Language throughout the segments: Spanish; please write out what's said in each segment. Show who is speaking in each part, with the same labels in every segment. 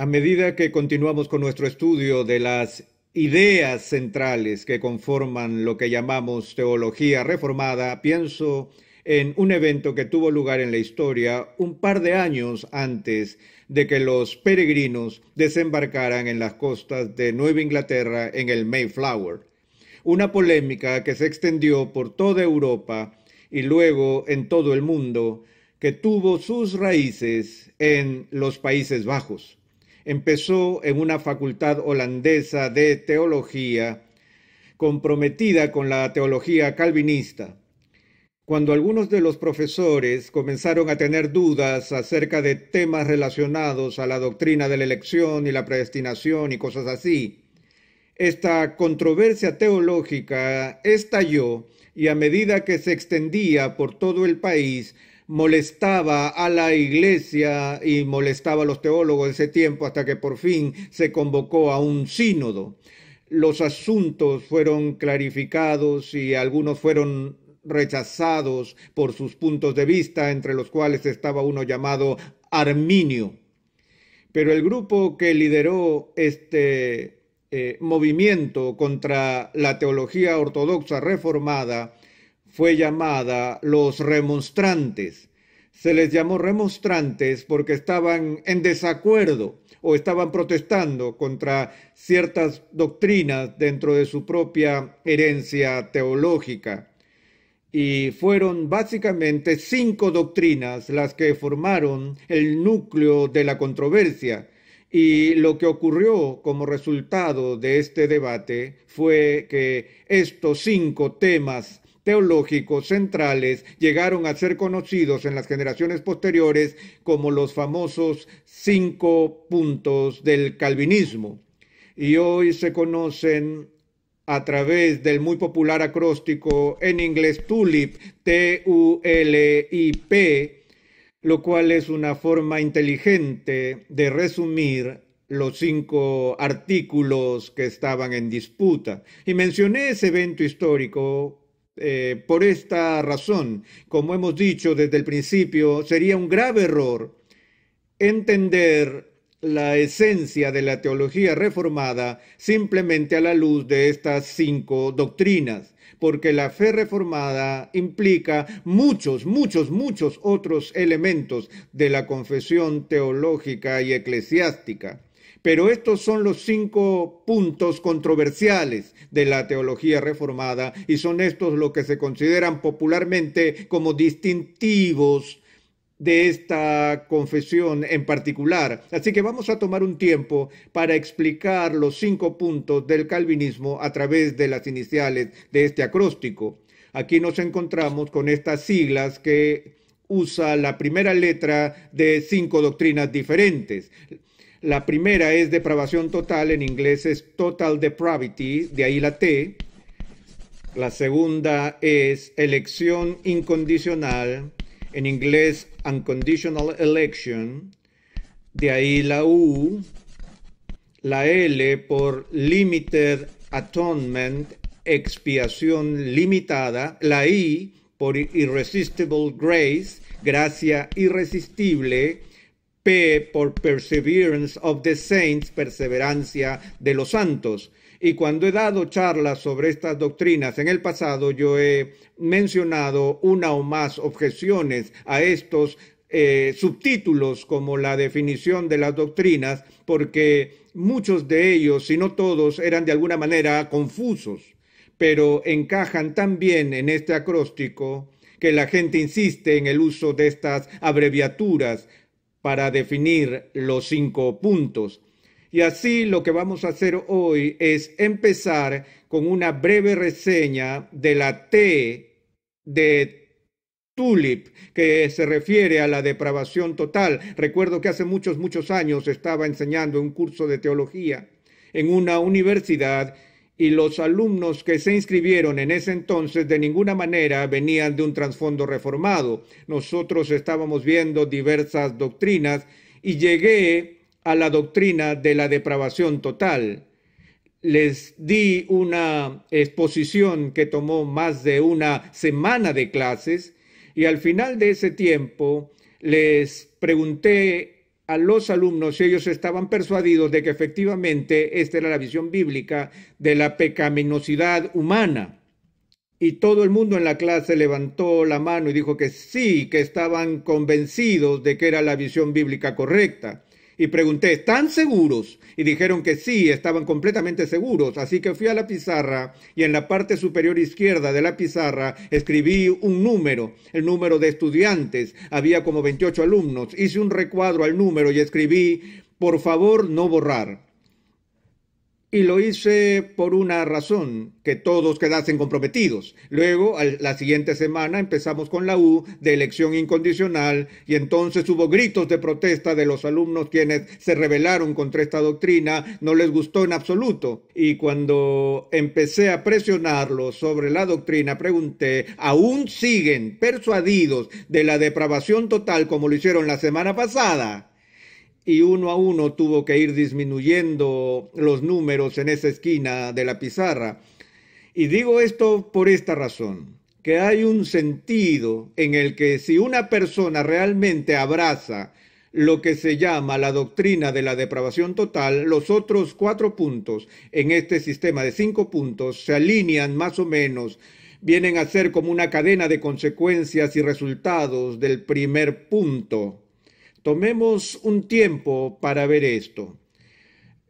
Speaker 1: A medida que continuamos con nuestro estudio de las ideas centrales que conforman lo que llamamos teología reformada, pienso en un evento que tuvo lugar en la historia un par de años antes de que los peregrinos desembarcaran en las costas de Nueva Inglaterra en el Mayflower, una polémica que se extendió por toda Europa y luego en todo el mundo, que tuvo sus raíces en los Países Bajos empezó en una facultad holandesa de teología comprometida con la teología calvinista. Cuando algunos de los profesores comenzaron a tener dudas acerca de temas relacionados a la doctrina de la elección y la predestinación y cosas así, esta controversia teológica estalló y a medida que se extendía por todo el país, molestaba a la iglesia y molestaba a los teólogos de ese tiempo hasta que por fin se convocó a un sínodo. Los asuntos fueron clarificados y algunos fueron rechazados por sus puntos de vista, entre los cuales estaba uno llamado Arminio. Pero el grupo que lideró este eh, movimiento contra la teología ortodoxa reformada fue llamada los remonstrantes. Se les llamó remonstrantes porque estaban en desacuerdo o estaban protestando contra ciertas doctrinas dentro de su propia herencia teológica. Y fueron básicamente cinco doctrinas las que formaron el núcleo de la controversia. Y lo que ocurrió como resultado de este debate fue que estos cinco temas teológicos centrales llegaron a ser conocidos en las generaciones posteriores como los famosos cinco puntos del calvinismo. Y hoy se conocen a través del muy popular acróstico en inglés TULIP, T-U-L-I-P, lo cual es una forma inteligente de resumir los cinco artículos que estaban en disputa. Y mencioné ese evento histórico eh, por esta razón, como hemos dicho desde el principio, sería un grave error entender la esencia de la teología reformada simplemente a la luz de estas cinco doctrinas, porque la fe reformada implica muchos, muchos, muchos otros elementos de la confesión teológica y eclesiástica. Pero estos son los cinco puntos controversiales de la teología reformada y son estos lo que se consideran popularmente como distintivos de esta confesión en particular. Así que vamos a tomar un tiempo para explicar los cinco puntos del calvinismo a través de las iniciales de este acróstico. Aquí nos encontramos con estas siglas que usa la primera letra de cinco doctrinas diferentes. La primera es depravación total, en inglés es total depravity, de ahí la T. La segunda es elección incondicional, en inglés unconditional election, de ahí la U. La L por limited atonement, expiación limitada. La I por irresistible grace, gracia irresistible por Perseverance of the Saints, perseverancia de los santos. Y cuando he dado charlas sobre estas doctrinas en el pasado, yo he mencionado una o más objeciones a estos eh, subtítulos como la definición de las doctrinas, porque muchos de ellos, si no todos, eran de alguna manera confusos, pero encajan tan bien en este acróstico que la gente insiste en el uso de estas abreviaturas para definir los cinco puntos. Y así lo que vamos a hacer hoy es empezar con una breve reseña de la T de Tulip, que se refiere a la depravación total. Recuerdo que hace muchos, muchos años estaba enseñando un curso de teología en una universidad y los alumnos que se inscribieron en ese entonces de ninguna manera venían de un trasfondo reformado. Nosotros estábamos viendo diversas doctrinas y llegué a la doctrina de la depravación total. Les di una exposición que tomó más de una semana de clases y al final de ese tiempo les pregunté a los alumnos, ellos estaban persuadidos de que efectivamente esta era la visión bíblica de la pecaminosidad humana. Y todo el mundo en la clase levantó la mano y dijo que sí, que estaban convencidos de que era la visión bíblica correcta y pregunté, ¿están seguros? Y dijeron que sí, estaban completamente seguros. Así que fui a la pizarra y en la parte superior izquierda de la pizarra escribí un número, el número de estudiantes. Había como 28 alumnos. Hice un recuadro al número y escribí, por favor, no borrar. Y lo hice por una razón, que todos quedasen comprometidos. Luego, la siguiente semana, empezamos con la U de elección incondicional y entonces hubo gritos de protesta de los alumnos quienes se rebelaron contra esta doctrina, no les gustó en absoluto. Y cuando empecé a presionarlos sobre la doctrina, pregunté, ¿aún siguen persuadidos de la depravación total como lo hicieron la semana pasada? y uno a uno tuvo que ir disminuyendo los números en esa esquina de la pizarra. Y digo esto por esta razón, que hay un sentido en el que si una persona realmente abraza lo que se llama la doctrina de la depravación total, los otros cuatro puntos en este sistema de cinco puntos se alinean más o menos, vienen a ser como una cadena de consecuencias y resultados del primer punto Tomemos un tiempo para ver esto.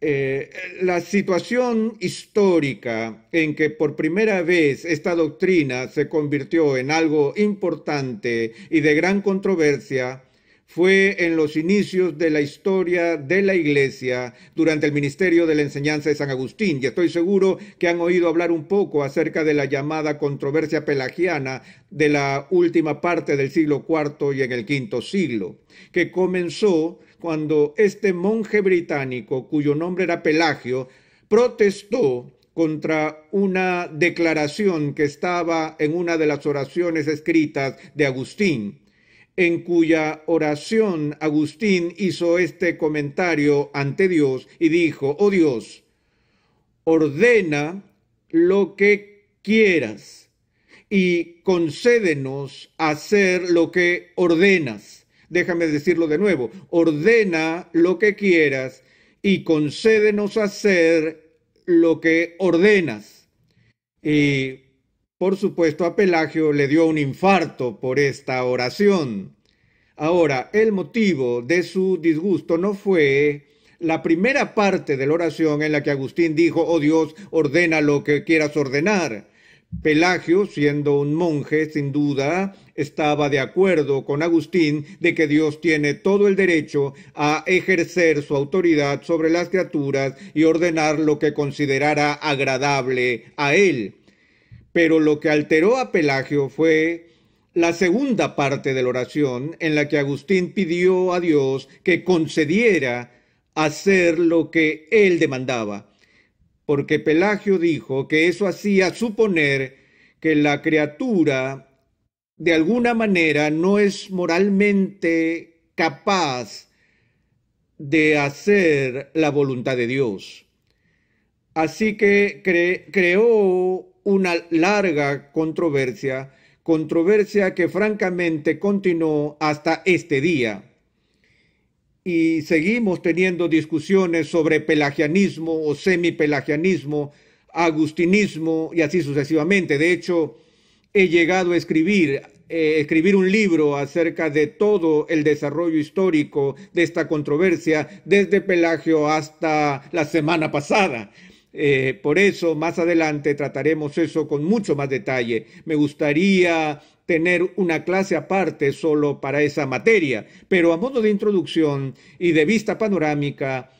Speaker 1: Eh, la situación histórica en que por primera vez esta doctrina se convirtió en algo importante y de gran controversia fue en los inicios de la historia de la iglesia durante el ministerio de la enseñanza de San Agustín. Y estoy seguro que han oído hablar un poco acerca de la llamada controversia pelagiana de la última parte del siglo IV y en el V siglo, que comenzó cuando este monje británico, cuyo nombre era Pelagio, protestó contra una declaración que estaba en una de las oraciones escritas de Agustín en cuya oración Agustín hizo este comentario ante Dios y dijo, oh Dios, ordena lo que quieras y concédenos hacer lo que ordenas. Déjame decirlo de nuevo, ordena lo que quieras y concédenos hacer lo que ordenas. Y por supuesto, a Pelagio le dio un infarto por esta oración. Ahora, el motivo de su disgusto no fue la primera parte de la oración en la que Agustín dijo, oh Dios, ordena lo que quieras ordenar. Pelagio, siendo un monje, sin duda, estaba de acuerdo con Agustín de que Dios tiene todo el derecho a ejercer su autoridad sobre las criaturas y ordenar lo que considerara agradable a él pero lo que alteró a Pelagio fue la segunda parte de la oración en la que Agustín pidió a Dios que concediera hacer lo que él demandaba, porque Pelagio dijo que eso hacía suponer que la criatura de alguna manera no es moralmente capaz de hacer la voluntad de Dios. Así que creó una larga controversia, controversia que francamente continuó hasta este día. Y seguimos teniendo discusiones sobre pelagianismo o semipelagianismo, agustinismo y así sucesivamente. De hecho, he llegado a escribir, eh, escribir un libro acerca de todo el desarrollo histórico de esta controversia, desde Pelagio hasta la semana pasada. Eh, por eso, más adelante trataremos eso con mucho más detalle. Me gustaría tener una clase aparte solo para esa materia, pero a modo de introducción y de vista panorámica,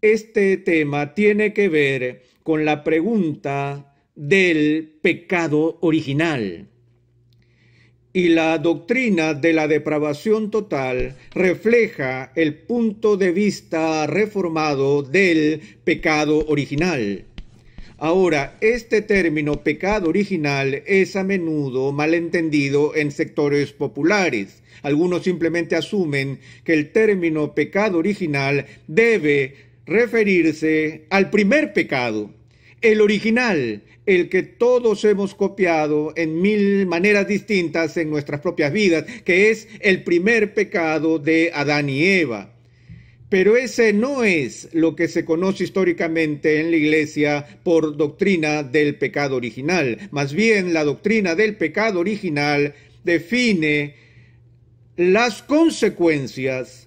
Speaker 1: este tema tiene que ver con la pregunta del pecado original y la doctrina de la depravación total refleja el punto de vista reformado del pecado original. Ahora, este término pecado original es a menudo malentendido en sectores populares. Algunos simplemente asumen que el término pecado original debe referirse al primer pecado, el original, el que todos hemos copiado en mil maneras distintas en nuestras propias vidas, que es el primer pecado de Adán y Eva. Pero ese no es lo que se conoce históricamente en la Iglesia por doctrina del pecado original. Más bien, la doctrina del pecado original define las consecuencias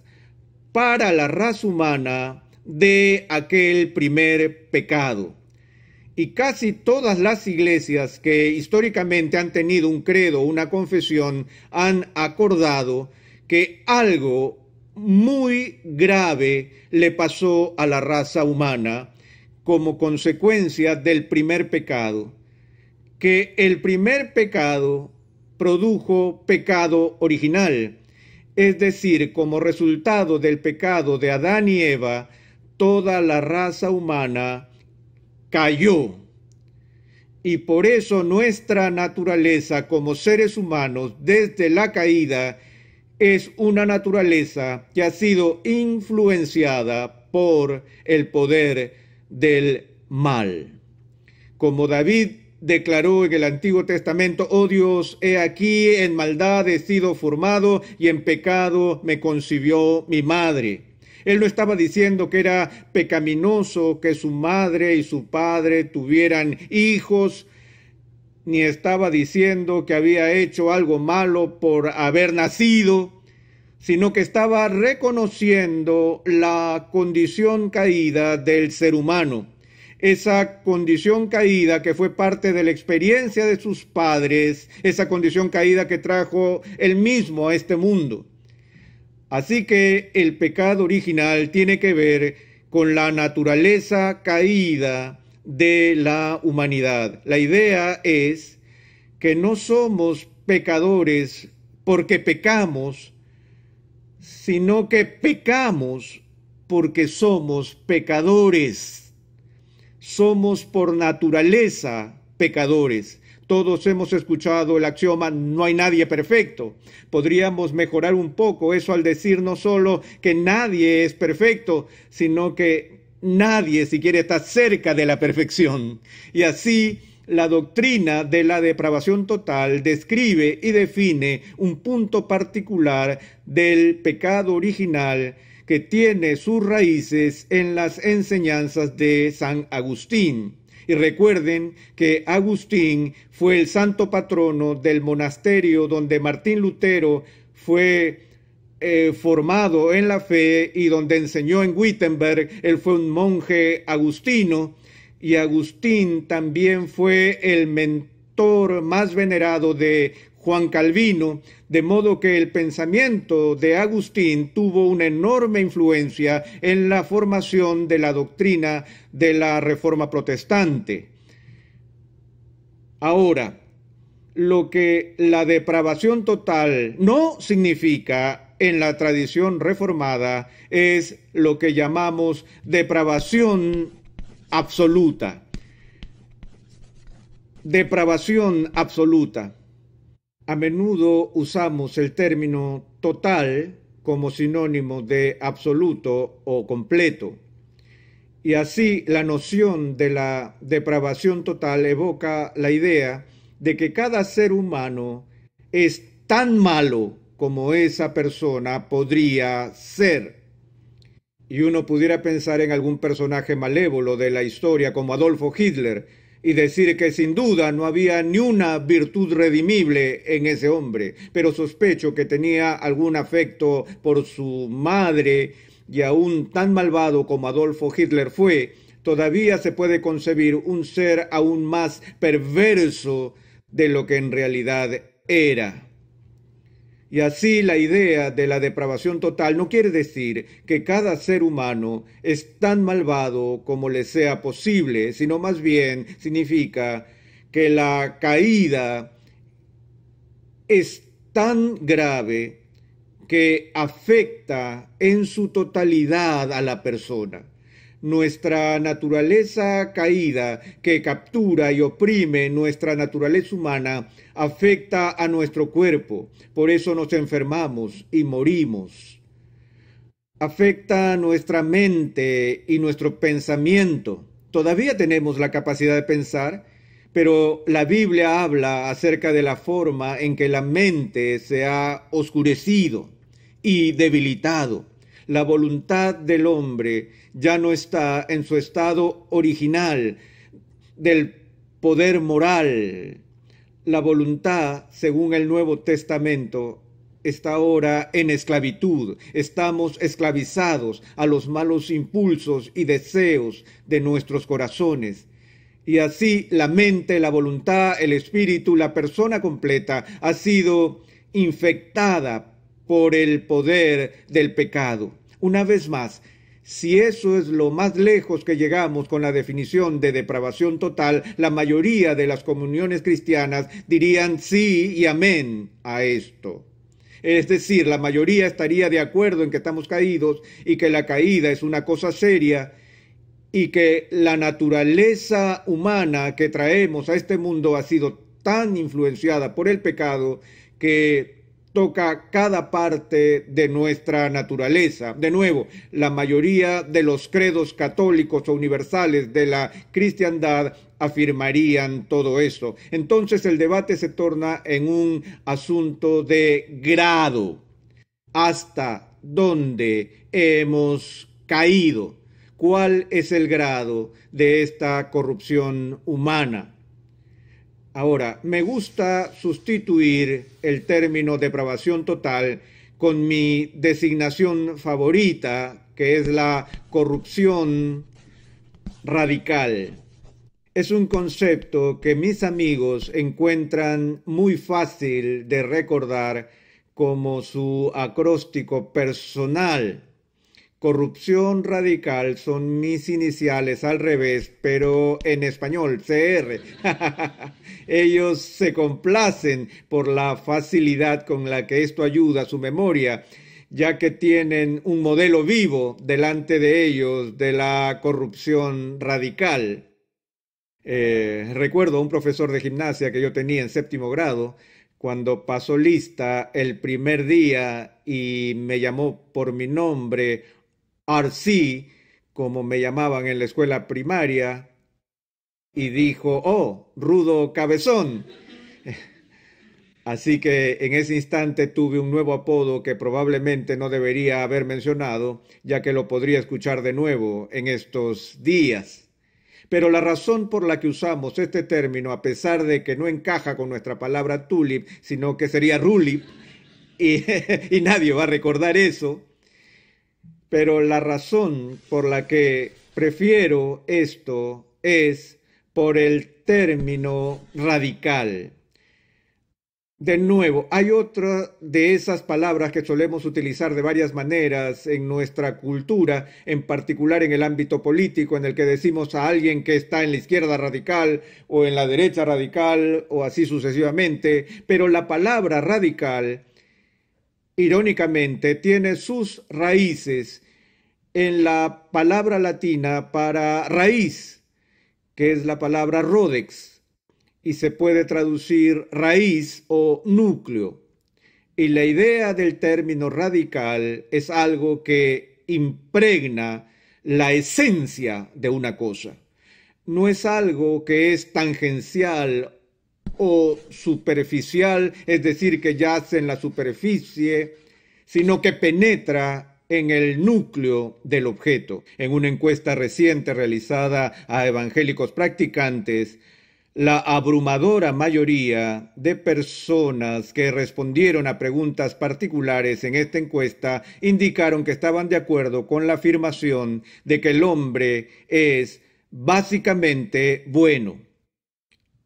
Speaker 1: para la raza humana de aquel primer pecado y casi todas las iglesias que históricamente han tenido un credo, una confesión, han acordado que algo muy grave le pasó a la raza humana como consecuencia del primer pecado, que el primer pecado produjo pecado original, es decir, como resultado del pecado de Adán y Eva, toda la raza humana cayó. Y por eso nuestra naturaleza como seres humanos desde la caída es una naturaleza que ha sido influenciada por el poder del mal. Como David declaró en el Antiguo Testamento, oh Dios, he aquí, en maldad he sido formado y en pecado me concibió mi madre. Él no estaba diciendo que era pecaminoso que su madre y su padre tuvieran hijos, ni estaba diciendo que había hecho algo malo por haber nacido, sino que estaba reconociendo la condición caída del ser humano esa condición caída que fue parte de la experiencia de sus padres, esa condición caída que trajo él mismo a este mundo. Así que el pecado original tiene que ver con la naturaleza caída de la humanidad. La idea es que no somos pecadores porque pecamos, sino que pecamos porque somos pecadores. Somos por naturaleza pecadores. Todos hemos escuchado el axioma no hay nadie perfecto. Podríamos mejorar un poco eso al decir no solo que nadie es perfecto, sino que nadie siquiera está cerca de la perfección. Y así la doctrina de la depravación total describe y define un punto particular del pecado original que tiene sus raíces en las enseñanzas de San Agustín. Y recuerden que Agustín fue el santo patrono del monasterio donde Martín Lutero fue eh, formado en la fe y donde enseñó en Wittenberg. Él fue un monje agustino y Agustín también fue el mentor más venerado de Juan Calvino, de modo que el pensamiento de Agustín tuvo una enorme influencia en la formación de la doctrina de la Reforma Protestante. Ahora, lo que la depravación total no significa en la tradición reformada es lo que llamamos depravación absoluta. Depravación absoluta. A menudo usamos el término total como sinónimo de absoluto o completo. Y así la noción de la depravación total evoca la idea de que cada ser humano es tan malo como esa persona podría ser. Y uno pudiera pensar en algún personaje malévolo de la historia como Adolfo Hitler, y decir que sin duda no había ni una virtud redimible en ese hombre, pero sospecho que tenía algún afecto por su madre y aún tan malvado como Adolfo Hitler fue, todavía se puede concebir un ser aún más perverso de lo que en realidad era. Y así la idea de la depravación total no quiere decir que cada ser humano es tan malvado como le sea posible, sino más bien significa que la caída es tan grave que afecta en su totalidad a la persona nuestra naturaleza caída que captura y oprime nuestra naturaleza humana afecta a nuestro cuerpo, por eso nos enfermamos y morimos. Afecta a nuestra mente y nuestro pensamiento. Todavía tenemos la capacidad de pensar, pero la Biblia habla acerca de la forma en que la mente se ha oscurecido y debilitado la voluntad del hombre ya no está en su estado original del poder moral. La voluntad, según el Nuevo Testamento, está ahora en esclavitud. Estamos esclavizados a los malos impulsos y deseos de nuestros corazones. Y así la mente, la voluntad, el espíritu, la persona completa ha sido infectada por el poder del pecado. Una vez más, si eso es lo más lejos que llegamos con la definición de depravación total, la mayoría de las comuniones cristianas dirían sí y amén a esto. Es decir, la mayoría estaría de acuerdo en que estamos caídos y que la caída es una cosa seria y que la naturaleza humana que traemos a este mundo ha sido tan influenciada por el pecado que toca cada parte de nuestra naturaleza. De nuevo, la mayoría de los credos católicos o universales de la cristiandad afirmarían todo eso. Entonces el debate se torna en un asunto de grado. ¿Hasta dónde hemos caído? ¿Cuál es el grado de esta corrupción humana? Ahora, me gusta sustituir el término depravación total con mi designación favorita, que es la corrupción radical. Es un concepto que mis amigos encuentran muy fácil de recordar como su acróstico personal Corrupción radical son mis iniciales al revés, pero en español, CR. Ellos se complacen por la facilidad con la que esto ayuda a su memoria, ya que tienen un modelo vivo delante de ellos de la corrupción radical. Eh, recuerdo a un profesor de gimnasia que yo tenía en séptimo grado, cuando pasó lista el primer día y me llamó por mi nombre RC, como me llamaban en la escuela primaria, y dijo, oh, rudo cabezón. Así que en ese instante tuve un nuevo apodo que probablemente no debería haber mencionado, ya que lo podría escuchar de nuevo en estos días. Pero la razón por la que usamos este término, a pesar de que no encaja con nuestra palabra tulip, sino que sería rulip, y, y nadie va a recordar eso, pero la razón por la que prefiero esto es por el término radical. De nuevo, hay otra de esas palabras que solemos utilizar de varias maneras en nuestra cultura, en particular en el ámbito político, en el que decimos a alguien que está en la izquierda radical o en la derecha radical o así sucesivamente, pero la palabra radical irónicamente, tiene sus raíces en la palabra latina para raíz, que es la palabra rodex, y se puede traducir raíz o núcleo. Y la idea del término radical es algo que impregna la esencia de una cosa. No es algo que es tangencial o superficial, es decir, que yace en la superficie, sino que penetra en el núcleo del objeto. En una encuesta reciente realizada a evangélicos practicantes, la abrumadora mayoría de personas que respondieron a preguntas particulares en esta encuesta indicaron que estaban de acuerdo con la afirmación de que el hombre es básicamente bueno.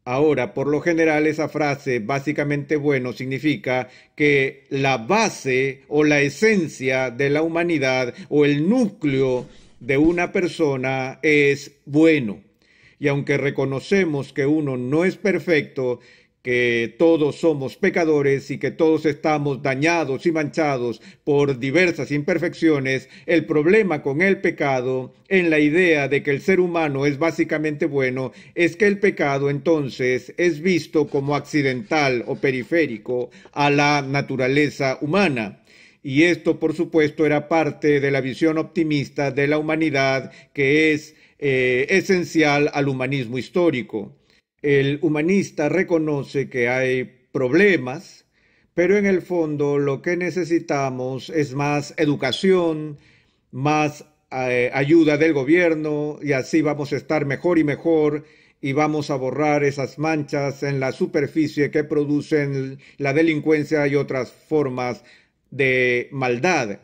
Speaker 1: Ahora, por lo general, esa frase básicamente bueno significa que la base o la esencia de la humanidad o el núcleo de una persona es bueno. Y aunque reconocemos que uno no es perfecto, que todos somos pecadores y que todos estamos dañados y manchados por diversas imperfecciones, el problema con el pecado, en la idea de que el ser humano es básicamente bueno, es que el pecado entonces es visto como accidental o periférico a la naturaleza humana. Y esto, por supuesto, era parte de la visión optimista de la humanidad que es eh, esencial al humanismo histórico. El humanista reconoce que hay problemas, pero en el fondo lo que necesitamos es más educación, más eh, ayuda del gobierno y así vamos a estar mejor y mejor y vamos a borrar esas manchas en la superficie que producen la delincuencia y otras formas de maldad.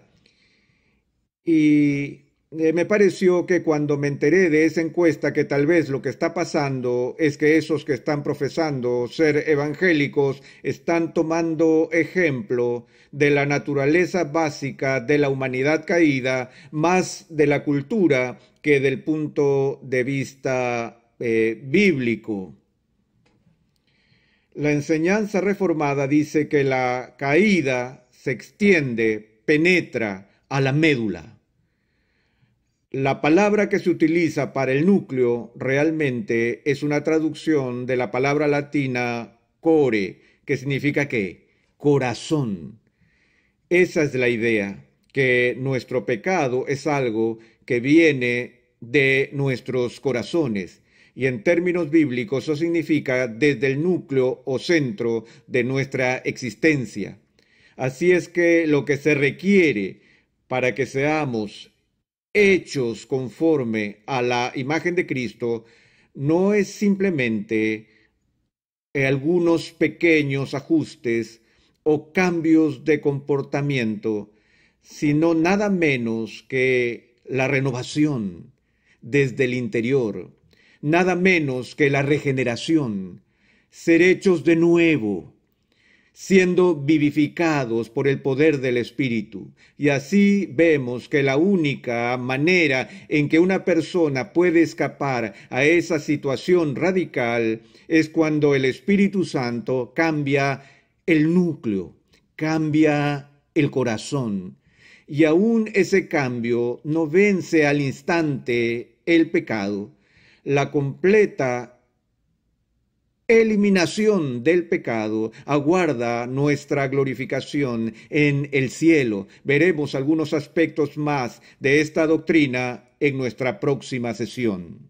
Speaker 1: Y eh, me pareció que cuando me enteré de esa encuesta que tal vez lo que está pasando es que esos que están profesando ser evangélicos están tomando ejemplo de la naturaleza básica de la humanidad caída más de la cultura que del punto de vista eh, bíblico. La enseñanza reformada dice que la caída se extiende, penetra a la médula. La palabra que se utiliza para el núcleo realmente es una traducción de la palabra latina core, que significa qué? Corazón. Esa es la idea, que nuestro pecado es algo que viene de nuestros corazones. Y en términos bíblicos eso significa desde el núcleo o centro de nuestra existencia. Así es que lo que se requiere para que seamos hechos conforme a la imagen de Cristo no es simplemente eh, algunos pequeños ajustes o cambios de comportamiento, sino nada menos que la renovación desde el interior, nada menos que la regeneración, ser hechos de nuevo, siendo vivificados por el poder del Espíritu. Y así vemos que la única manera en que una persona puede escapar a esa situación radical es cuando el Espíritu Santo cambia el núcleo, cambia el corazón. Y aún ese cambio no vence al instante el pecado. La completa eliminación del pecado, aguarda nuestra glorificación en el cielo. Veremos algunos aspectos más de esta doctrina en nuestra próxima sesión.